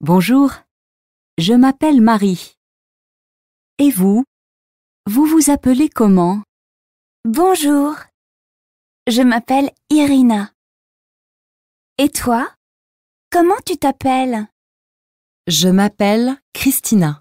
Bonjour, je m'appelle Marie. Et vous Vous vous appelez comment Bonjour, je m'appelle Irina. Et toi Comment tu t'appelles Je m'appelle Christina.